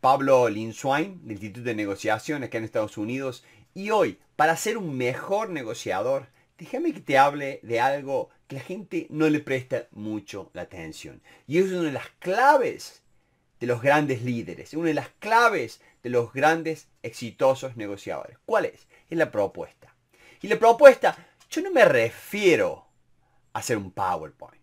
Pablo Linswain del Instituto de Negociaciones acá en Estados Unidos. Y hoy, para ser un mejor negociador, déjame que te hable de algo que la gente no le presta mucho la atención. Y eso es una de las claves de los grandes líderes, una de las claves de los grandes exitosos negociadores. ¿Cuál es? Es la propuesta. Y la propuesta, yo no me refiero a hacer un PowerPoint.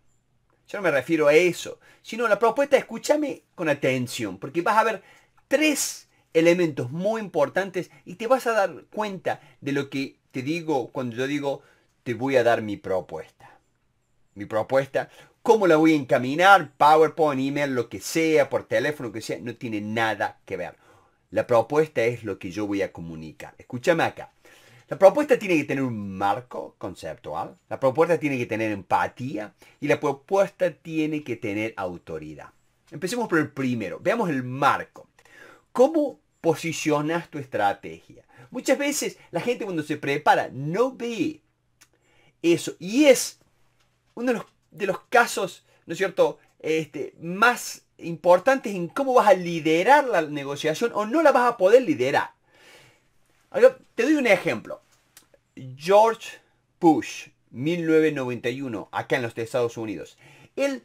Yo no me refiero a eso, sino la propuesta, escúchame con atención, porque vas a ver tres elementos muy importantes y te vas a dar cuenta de lo que te digo cuando yo digo te voy a dar mi propuesta. Mi propuesta, cómo la voy a encaminar, PowerPoint, email, lo que sea, por teléfono, lo que sea, no tiene nada que ver. La propuesta es lo que yo voy a comunicar. Escúchame acá. La propuesta tiene que tener un marco conceptual, la propuesta tiene que tener empatía y la propuesta tiene que tener autoridad. Empecemos por el primero, veamos el marco. ¿Cómo posicionas tu estrategia? Muchas veces la gente cuando se prepara no ve eso. Y es uno de los, casos, ¿no es cierto?, este, más importantes en cómo vas a liderar la negociación o no la vas a poder liderar. te doy un ejemplo. George Bush, 1991, acá en los Estados Unidos. Él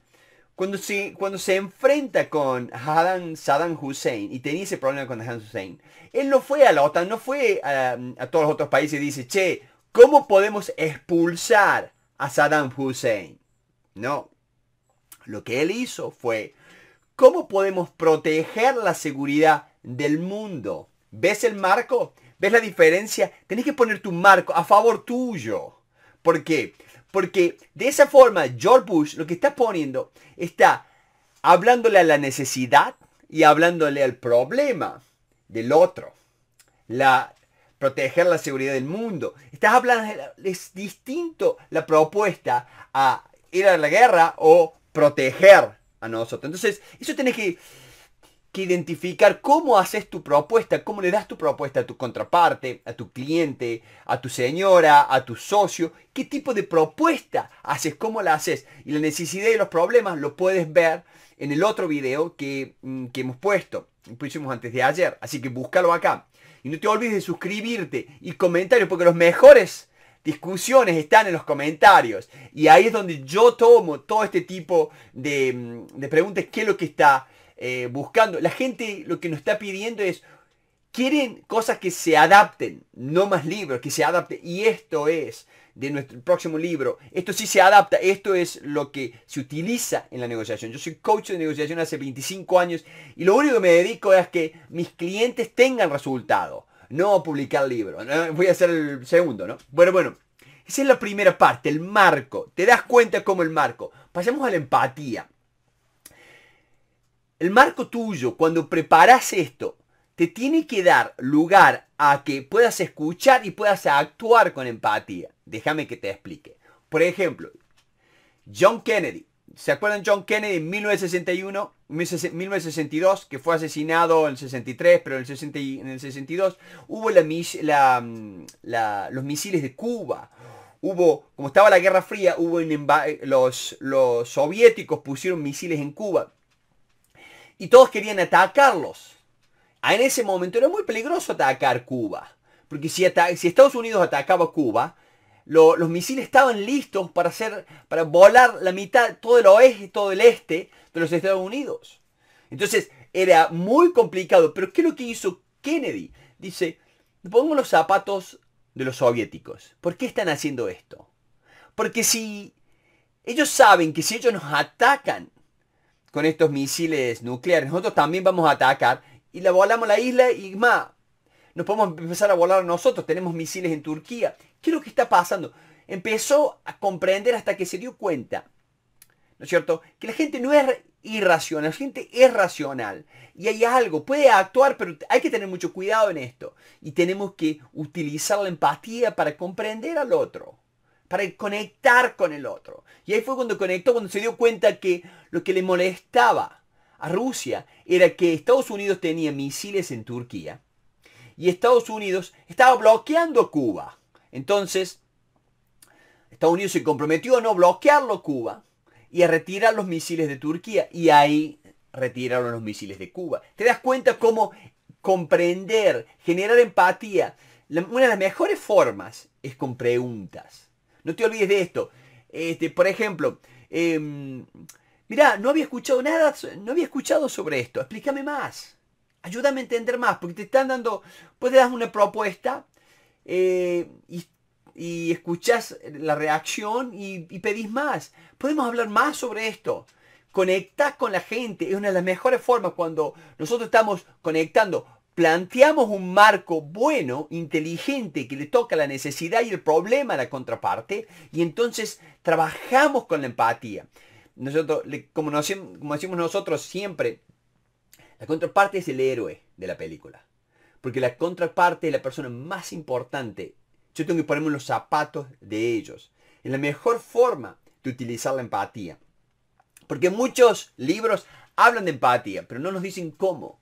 cuando se, cuando se enfrenta con Saddam Hussein y tenía ese problema con Saddam Hussein, él no fue a la OTAN, no fue a, a todos los otros países y dice, che, ¿cómo podemos expulsar a Saddam Hussein? No. Lo que él hizo fue, ¿cómo podemos proteger la seguridad del mundo? ¿Ves el marco? ¿Ves la diferencia? Tenés que poner tu marco a favor tuyo. ¿Por qué? Porque de esa forma George Bush lo que está poniendo está hablándole a la necesidad y hablándole al problema del otro. La, proteger la seguridad del mundo. Estás hablando, es distinto la propuesta a ir a la guerra o proteger a nosotros. Entonces, eso tenés que que identificar cómo haces tu propuesta, cómo le das tu propuesta a tu contraparte, a tu cliente, a tu señora, a tu socio, qué tipo de propuesta haces, cómo la haces. Y la necesidad y los problemas lo puedes ver en el otro video que, mm, hemos puesto, pusimos antes de ayer. Así que búscalo acá. Y no te olvides de suscribirte y comentarios, porque los mejores discusiones están en los comentarios. Y ahí es donde yo tomo todo este tipo de, mm, de preguntas, qué es lo que está eh, buscando. La gente lo que nos está pidiendo es, quieren cosas que se adapten, no más libros, que se adapten. Y esto es de nuestro próximo libro. Esto sí se adapta, esto es lo que se utiliza en la negociación. Yo soy coach de negociación hace 25 años y lo único que me dedico es que mis clientes tengan resultado, no publicar libros. Voy a hacer el segundo, ¿no? Bueno, bueno. Esa es la primera parte, el marco. Te das cuenta como el marco. Pasemos a la empatía. El marco tuyo, cuando preparas esto, te tiene que dar lugar a que puedas escuchar y puedas actuar con empatía. Déjame que te explique. Por ejemplo, John Kennedy. ¿Se acuerdan John Kennedy en 1961, 1962, que fue asesinado en el 63, pero en el, 62 hubo la, los misiles de Cuba? Hubo, como estaba la Guerra Fría, hubo los, los soviéticos pusieron misiles en Cuba y todos querían atacarlos. Ah, en ese momento era muy peligroso atacar Cuba, porque si, si Estados Unidos atacaba Cuba, los misiles estaban listos para, hacer, para volar la mitad, todo el oeste, todo el este de los Estados Unidos. Entonces era muy complicado, pero ¿qué es lo que hizo Kennedy? Dice, pongo los zapatos de los soviéticos. ¿Por qué están haciendo esto? Porque si ellos saben que si ellos nos atacan, con estos misiles nucleares. Nosotros también vamos a atacar y la volamos a la isla y más, nos podemos empezar a volar nosotros. Tenemos misiles en Turquía. ¿Qué es lo que está pasando? Empezó a comprender hasta que se dio cuenta, ¿no es cierto?, que la gente no es irracional, la gente es racional. Y hay algo, puede actuar, pero hay que tener mucho cuidado en esto. Y tenemos que utilizar la empatía para comprender al otro para conectar con el otro. Y ahí fue cuando conectó, cuando se dio cuenta que lo que le molestaba a Rusia era que Estados Unidos tenía misiles en Turquía y Estados Unidos estaba bloqueando Cuba. Entonces, Estados Unidos se comprometió a no bloquearlo Cuba y a retirar los misiles de Turquía y ahí retiraron los misiles de Cuba. ¿Te das cuenta cómo comprender, generar empatía? una de las mejores formas es con preguntas. No te olvides de esto. Este, por ejemplo, mira, em, mirá, no había escuchado nada, no había escuchado sobre esto. Explícame más. Ayúdame a entender más, porque te están dando, pues te das una propuesta eh, y, escuchas la reacción y, y pedís más. Podemos hablar más sobre esto. Conectar con la gente es una de las mejores formas cuando nosotros estamos conectando planteamos un marco bueno, inteligente, que le toca la necesidad y el problema a la contraparte, y entonces trabajamos con la empatía. Nosotros, como, hacemos decimos nosotros siempre, la contraparte es el héroe de la película. Porque la contraparte es la persona más importante. Yo tengo que ponerme los zapatos de ellos. Es la mejor forma de utilizar la empatía. Porque muchos libros hablan de empatía, pero no nos dicen cómo.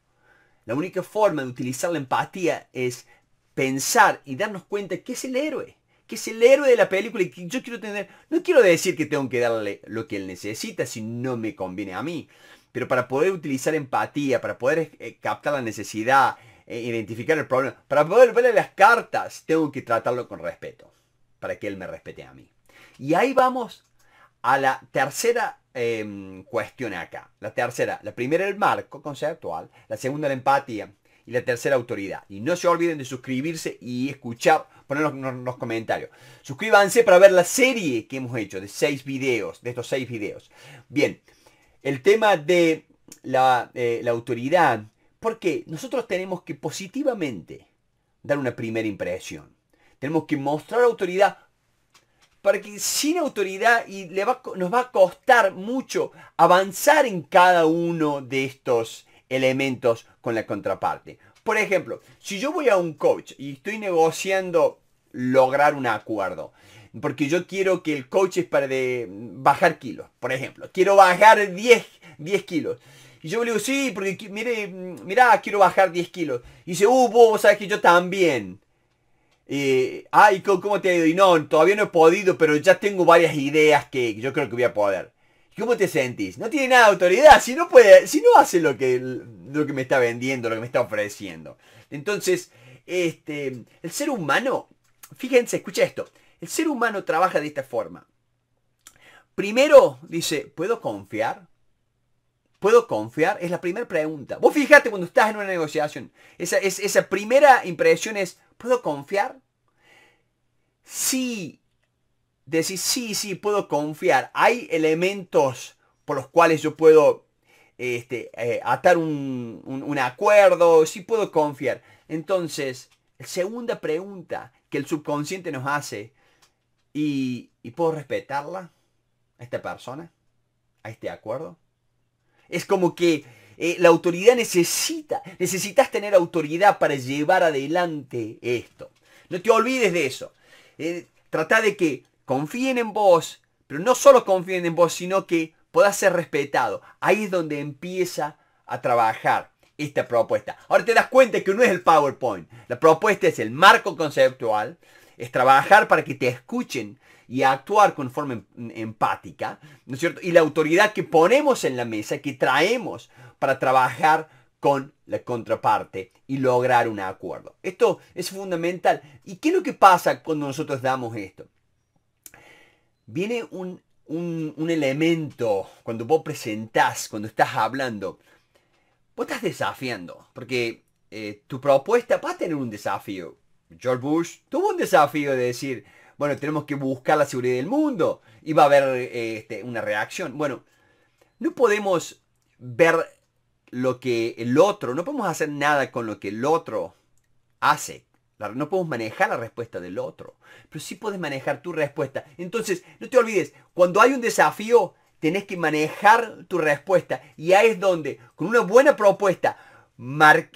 La única forma de utilizar la empatía es pensar y darnos cuenta que es el héroe, que es el héroe de la película y que yo quiero tener. No quiero decir que tengo que darle lo que él necesita si no me conviene a mí, pero para poder utilizar empatía, para poder eh, captar la necesidad, eh, identificar el problema, para poder verle las cartas, tengo que tratarlo con respeto, para que él me respete a mí. Y ahí vamos a la tercera em, cuestión acá. La tercera, la primera el marco conceptual, la segunda la empatía y la tercera autoridad. Y no se olviden de suscribirse y escuchar, poner los, los comentarios. Suscríbanse para ver la serie que hemos hecho de seis videos, de estos seis videos. Bien, el tema de la, eh, la autoridad, porque nosotros tenemos que positivamente dar una primera impresión. Tenemos que mostrar autoridad que sin autoridad y nos va a costar mucho avanzar en cada uno de estos elementos con la contraparte. Por ejemplo, si yo voy a un coach y estoy negociando lograr un acuerdo, porque yo quiero que el coach es para de bajar kilos, por ejemplo, quiero bajar 10, kilos. Y yo le digo, sí, porque mire, mm, mira quiero bajar 10 kilos. Y dice, uh, vos sabes que yo también eh, ay, ¿cómo te ha ido? Y no, todavía no he podido, pero ya tengo varias ideas que yo creo que voy a poder. ¿Cómo te sentís? No tiene nada de autoridad, si no puede, si no hace lo que, lo que me está vendiendo, lo que me está ofreciendo. Entonces, este, el ser humano, fíjense, escucha esto, el ser humano trabaja de esta forma. Primero dice, ¿puedo confiar? ¿Puedo confiar? Es la primera pregunta. Vos fíjate cuando estás en una negociación. Esa, es, primera impresión es, ¿puedo confiar? Sí. decís, sí, sí, puedo confiar. Hay elementos por los cuales yo puedo este, eh, atar un, acuerdo. Sí puedo confiar. Entonces, segunda pregunta que el subconsciente nos hace. y puedo respetarla? ¿A esta persona? ¿A este acuerdo? Es como que eh, la autoridad necesita, necesitas tener autoridad para llevar adelante esto. No te olvides de eso. Eh, trata de que confíen en vos, pero no solo confíen en vos, sino que puedas ser respetado. Ahí es donde empieza a trabajar esta propuesta. Ahora te das cuenta que no es el PowerPoint. La propuesta es el marco conceptual, es trabajar para que te escuchen, y actuar con forma em, empática, ¿no es cierto? Y la autoridad que ponemos en la mesa, que traemos para trabajar con la contraparte y lograr un acuerdo. Esto es fundamental. ¿Y qué es lo que pasa cuando nosotros damos esto? Viene un, elemento cuando vos presentás, cuando estás hablando. Vos estás desafiando, porque eh, tu propuesta va a tener un desafío. George Bush tuvo un desafío de decir, bueno, tenemos que buscar la seguridad del mundo y va a haber eh, este, una reacción. Bueno, no podemos ver lo que el otro, no podemos hacer nada con lo que el otro hace. No podemos manejar la respuesta del otro, pero sí puedes manejar tu respuesta. Entonces, no te olvides, cuando hay un desafío, tenés que manejar tu respuesta. Y ahí es donde, con una buena propuesta,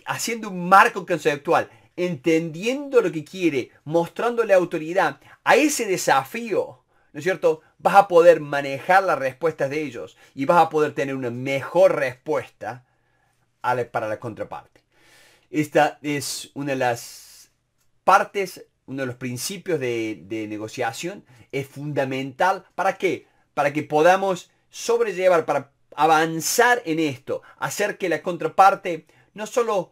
haciendo un marco conceptual, entendiendo lo que quiere, mostrándole autoridad a ese desafío, ¿no es cierto? Vas a poder manejar las respuestas de ellos y vas a poder tener una mejor respuesta para la contraparte. Esta es una de las partes, uno de los principios de, de negociación. Es fundamental. ¿Para qué? Para que podamos sobrellevar, para avanzar en esto, hacer que la contraparte no solo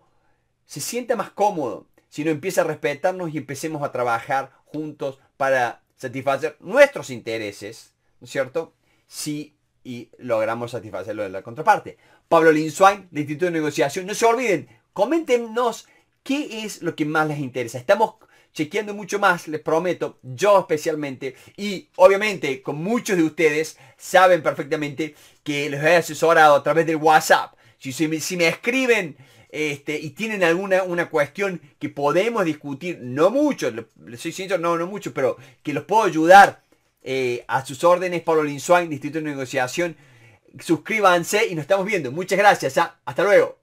se sienta más cómodo, sino empieza a respetarnos y empecemos a trabajar juntos para satisfacer nuestros intereses, ¿no es cierto? Si y logramos lo de la contraparte. Pablo Linswain, del Instituto de Negociación, no se olviden, coméntenos qué es lo que más les interesa. Estamos chequeando mucho más, les prometo, yo especialmente, y obviamente con muchos de ustedes saben perfectamente que les he asesorado a través del WhatsApp. Si, si me escriben este, y tienen alguna una cuestión que podemos discutir, no mucho, soy sincero, no, no mucho, pero que los puedo ayudar eh, a sus órdenes, Pablo Linzuan Distrito de Negociación, suscríbanse y nos estamos viendo. Muchas gracias, hasta luego.